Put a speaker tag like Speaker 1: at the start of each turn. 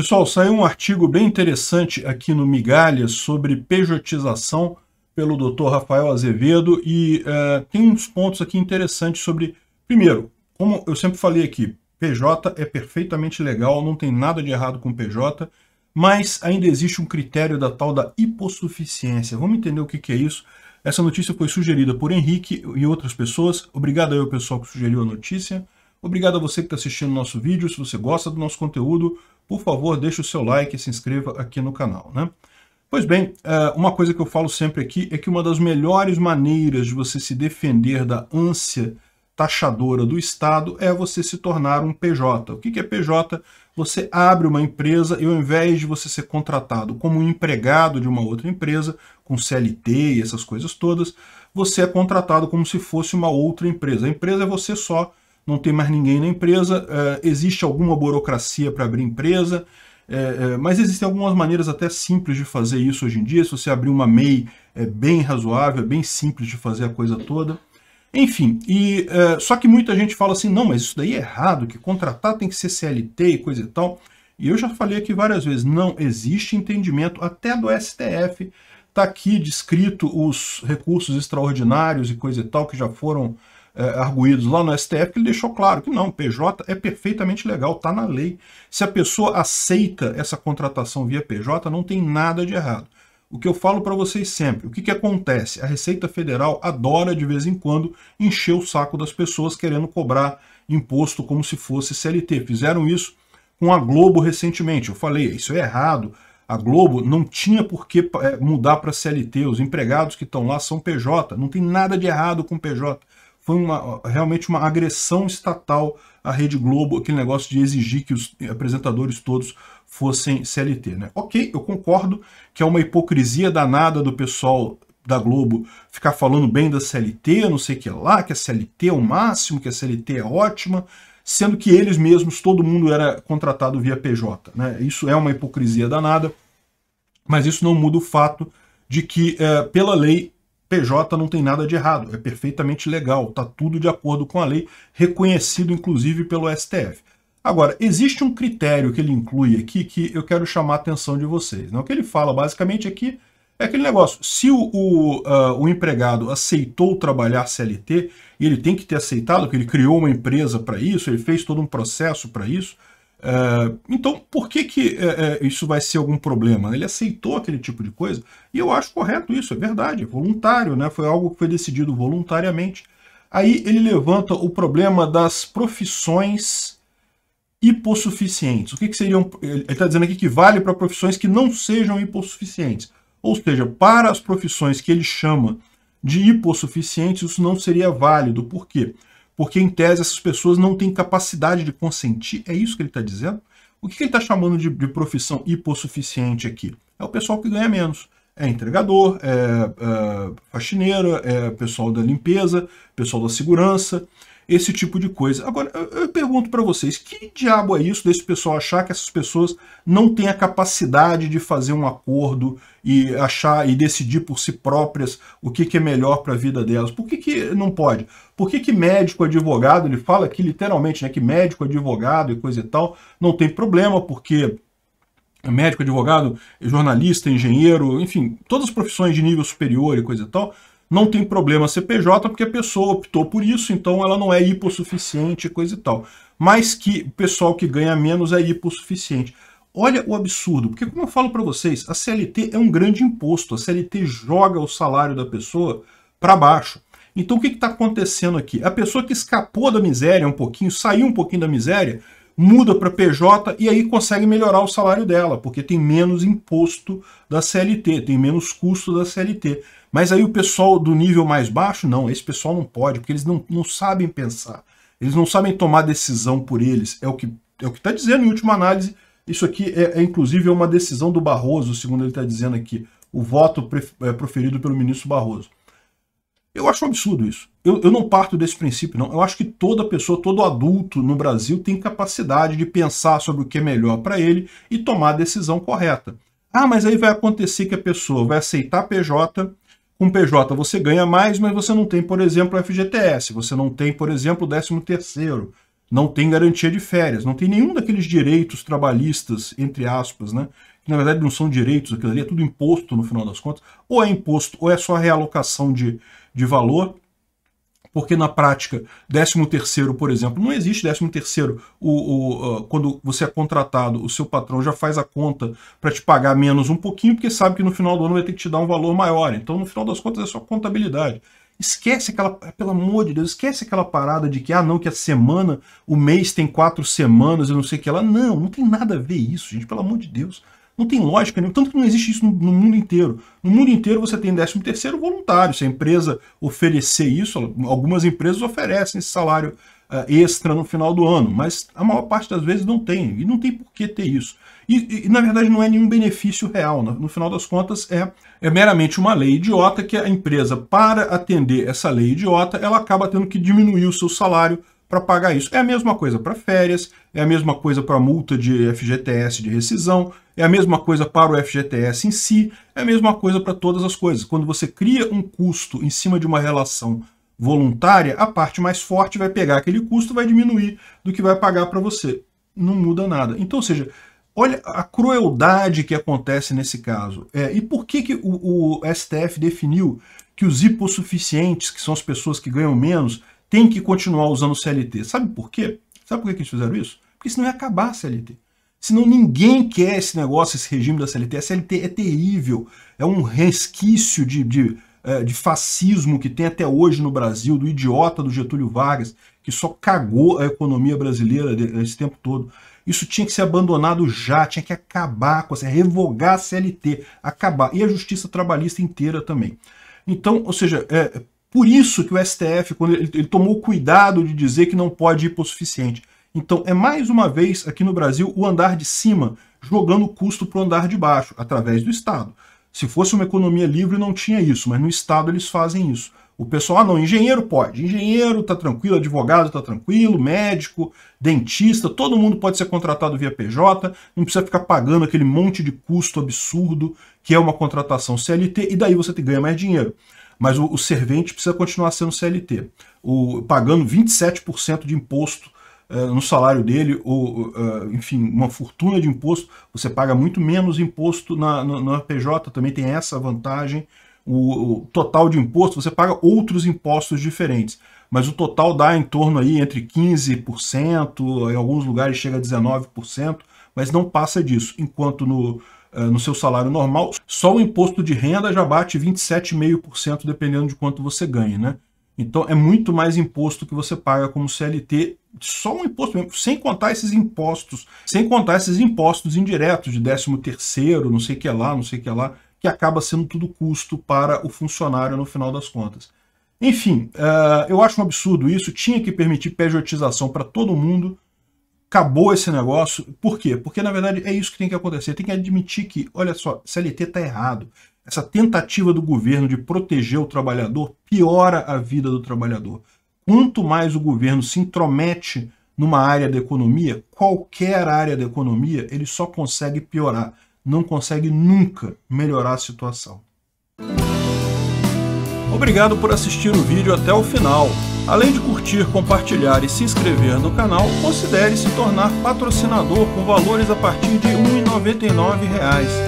Speaker 1: Pessoal, saiu um artigo bem interessante aqui no Migalhas sobre pejotização pelo Dr. Rafael Azevedo e uh, tem uns pontos aqui interessantes sobre, primeiro, como eu sempre falei aqui, PJ é perfeitamente legal, não tem nada de errado com PJ, mas ainda existe um critério da tal da hipossuficiência. Vamos entender o que, que é isso? Essa notícia foi sugerida por Henrique e outras pessoas. Obrigado aí ao pessoal que sugeriu a notícia. Obrigado a você que está assistindo o nosso vídeo. Se você gosta do nosso conteúdo, por favor, deixe o seu like e se inscreva aqui no canal, né? Pois bem, é, uma coisa que eu falo sempre aqui é que uma das melhores maneiras de você se defender da ânsia taxadora do Estado é você se tornar um PJ. O que é PJ? Você abre uma empresa e ao invés de você ser contratado como um empregado de uma outra empresa, com CLT e essas coisas todas, você é contratado como se fosse uma outra empresa. A empresa é você só, não tem mais ninguém na empresa, é, existe alguma burocracia para abrir empresa, é, é, mas existem algumas maneiras até simples de fazer isso hoje em dia, se você abrir uma MEI é bem razoável, é bem simples de fazer a coisa toda. Enfim, e, só que muita gente fala assim, não, mas isso daí é errado, que contratar tem que ser CLT e coisa e tal. E eu já falei aqui várias vezes, não existe entendimento até do STF, está aqui descrito os recursos extraordinários e coisa e tal que já foram é, arguídos lá no STF, que ele deixou claro que não, PJ é perfeitamente legal, está na lei. Se a pessoa aceita essa contratação via PJ, não tem nada de errado. O que eu falo para vocês sempre, o que, que acontece? A Receita Federal adora, de vez em quando, encher o saco das pessoas querendo cobrar imposto como se fosse CLT. Fizeram isso com a Globo recentemente. Eu falei, isso é errado, a Globo não tinha por que é, mudar para CLT, os empregados que estão lá são PJ, não tem nada de errado com PJ foi uma, realmente uma agressão estatal à Rede Globo, aquele negócio de exigir que os apresentadores todos fossem CLT. Né? Ok, eu concordo que é uma hipocrisia danada do pessoal da Globo ficar falando bem da CLT, não sei o que lá, que a CLT é o máximo, que a CLT é ótima, sendo que eles mesmos, todo mundo era contratado via PJ. Né? Isso é uma hipocrisia danada, mas isso não muda o fato de que, é, pela lei, PJ não tem nada de errado, é perfeitamente legal, está tudo de acordo com a lei, reconhecido inclusive pelo STF. Agora, existe um critério que ele inclui aqui que eu quero chamar a atenção de vocês. Né? O que ele fala basicamente aqui é aquele negócio, se o, o, uh, o empregado aceitou trabalhar CLT, e ele tem que ter aceitado, que ele criou uma empresa para isso, ele fez todo um processo para isso, é, então, por que, que é, é, isso vai ser algum problema? Ele aceitou aquele tipo de coisa, e eu acho correto isso, é verdade, é voluntário, né? foi algo que foi decidido voluntariamente. Aí ele levanta o problema das profissões hipossuficientes. O que, que seriam. Ele está dizendo aqui que vale para profissões que não sejam hipossuficientes. Ou seja, para as profissões que ele chama de hipossuficientes, isso não seria válido. Por quê? Porque porque em tese essas pessoas não têm capacidade de consentir. É isso que ele está dizendo? O que, que ele está chamando de, de, profissão hipossuficiente aqui? É o pessoal que ganha menos. É entregador, é, é faxineira, é pessoal da limpeza, pessoal da segurança esse tipo de coisa. Agora, eu, eu pergunto para vocês, que diabo é isso desse pessoal achar que essas pessoas não têm a capacidade de fazer um acordo e achar e decidir por si próprias o que, que é melhor para a vida delas? Por que, que não pode? Por que, que médico, advogado, ele fala que literalmente né, que médico, advogado e coisa e tal não tem problema, porque médico, advogado, jornalista, engenheiro, enfim, todas as profissões de nível superior e coisa e tal, não tem problema CPJ porque a pessoa optou por isso, então ela não é hipossuficiente, coisa e tal. Mas que o pessoal que ganha menos é hipossuficiente. Olha o absurdo, porque como eu falo para vocês, a CLT é um grande imposto, a CLT joga o salário da pessoa para baixo. Então o que está acontecendo aqui? A pessoa que escapou da miséria um pouquinho, saiu um pouquinho da miséria, muda para PJ e aí consegue melhorar o salário dela, porque tem menos imposto da CLT, tem menos custo da CLT. Mas aí o pessoal do nível mais baixo, não, esse pessoal não pode, porque eles não, não sabem pensar, eles não sabem tomar decisão por eles. É o que é o que está dizendo em última análise. Isso aqui é, é inclusive é uma decisão do Barroso, segundo ele está dizendo aqui, o voto é, proferido pelo ministro Barroso. Eu acho um absurdo isso eu, eu não parto desse princípio, não. Eu acho que toda pessoa, todo adulto no Brasil tem capacidade de pensar sobre o que é melhor para ele e tomar a decisão correta. Ah, mas aí vai acontecer que a pessoa vai aceitar PJ, com PJ você ganha mais, mas você não tem, por exemplo, FGTS, você não tem, por exemplo, 13 terceiro, não tem garantia de férias, não tem nenhum daqueles direitos trabalhistas, entre aspas, né? Que na verdade não são direitos, aquilo ali é tudo imposto no final das contas, ou é imposto, ou é só realocação de, de valor porque na prática, 13º, por exemplo, não existe 13º. O, o, ah, quando você é contratado, o seu patrão já faz a conta para te pagar menos um pouquinho, porque sabe que no final do ano vai ter que te dar um valor maior. Então, no final das contas, é só contabilidade. Esquece aquela, é, pelo amor de Deus, esquece aquela parada de que, ah, não, que a semana, o mês tem quatro semanas e não sei o que lá. Não, não tem nada a ver isso, gente, pelo amor de Deus. Não tem lógica nenhuma. Tanto que não existe isso no, no mundo inteiro. No mundo inteiro você tem 13 terceiro voluntário. Se a empresa oferecer isso, algumas empresas oferecem esse salário uh, extra no final do ano, mas a maior parte das vezes não tem. E não tem por que ter isso. E, e, na verdade não é nenhum benefício real. No, final das contas é, é meramente uma lei idiota que a empresa, para atender essa lei idiota, ela acaba tendo que diminuir o seu salário para pagar isso. É a mesma coisa para férias, é a mesma coisa para multa de FGTS de rescisão, é a mesma coisa para o FGTS em si, é a mesma coisa para todas as coisas. Quando você cria um custo em cima de uma relação voluntária, a parte mais forte vai pegar aquele custo, vai diminuir do que vai pagar para você. Não muda nada. Então, ou seja, olha a crueldade que acontece nesse caso. É, e por que, que o, o STF definiu que os hipossuficientes, que são as pessoas que ganham menos, têm que continuar usando o CLT? Sabe por quê? Sabe por que, que eles fizeram isso? Porque senão ia acabar a CLT. Senão ninguém quer esse negócio, esse regime da CLT. A CLT é terrível, é um resquício de, de, é, de fascismo que tem até hoje no Brasil, do idiota do Getúlio Vargas, que só cagou a economia brasileira esse tempo todo. Isso tinha que ser abandonado já, tinha que acabar com essa, é revogar a CLT, acabar. E a justiça trabalhista inteira também. Então, ou seja, é por isso que o STF, quando ele, ele tomou cuidado de dizer que não pode ir para o suficiente. Então é mais uma vez aqui no Brasil o andar de cima jogando o custo para o andar de baixo, através do Estado. Se fosse uma economia livre não tinha isso, mas no Estado eles fazem isso. O pessoal, ah não, engenheiro pode, engenheiro está tranquilo, advogado está tranquilo, médico, dentista, todo mundo pode ser contratado via PJ, não precisa ficar pagando aquele monte de custo absurdo que é uma contratação CLT e daí você ganha mais dinheiro. Mas o, o servente precisa continuar sendo CLT, o, pagando 27% de imposto eh, no salário dele, ou, eh, enfim, uma fortuna de imposto, você paga muito menos imposto na, na, PJ, também tem essa vantagem. O, o, total de imposto, você paga outros impostos diferentes, mas o total dá em torno aí entre 15%, em alguns lugares chega a 19%, mas não passa disso, enquanto no, eh, no seu salário normal, só o imposto de renda já bate 27,5% dependendo de quanto você ganha, né? Então é muito mais imposto que você paga como CLT, só um imposto mesmo, sem contar esses impostos, sem contar esses impostos indiretos de 13 terceiro, não sei que lá, não sei que lá, que acaba sendo tudo custo para o funcionário no final das contas. Enfim, uh, eu acho um absurdo isso, tinha que permitir pejotização para todo mundo, acabou esse negócio. Por quê? Porque, na verdade, é isso que tem que acontecer. Tem que admitir que, olha só, CLT está errado. Essa tentativa do governo de proteger o trabalhador piora a vida do trabalhador. Quanto mais o governo se intromete numa área da economia, qualquer área da economia, ele só consegue piorar, não consegue nunca melhorar a situação. Obrigado por assistir o vídeo até o final. Além de curtir, compartilhar e se inscrever no canal, considere se tornar patrocinador com valores a partir de R$ 1,99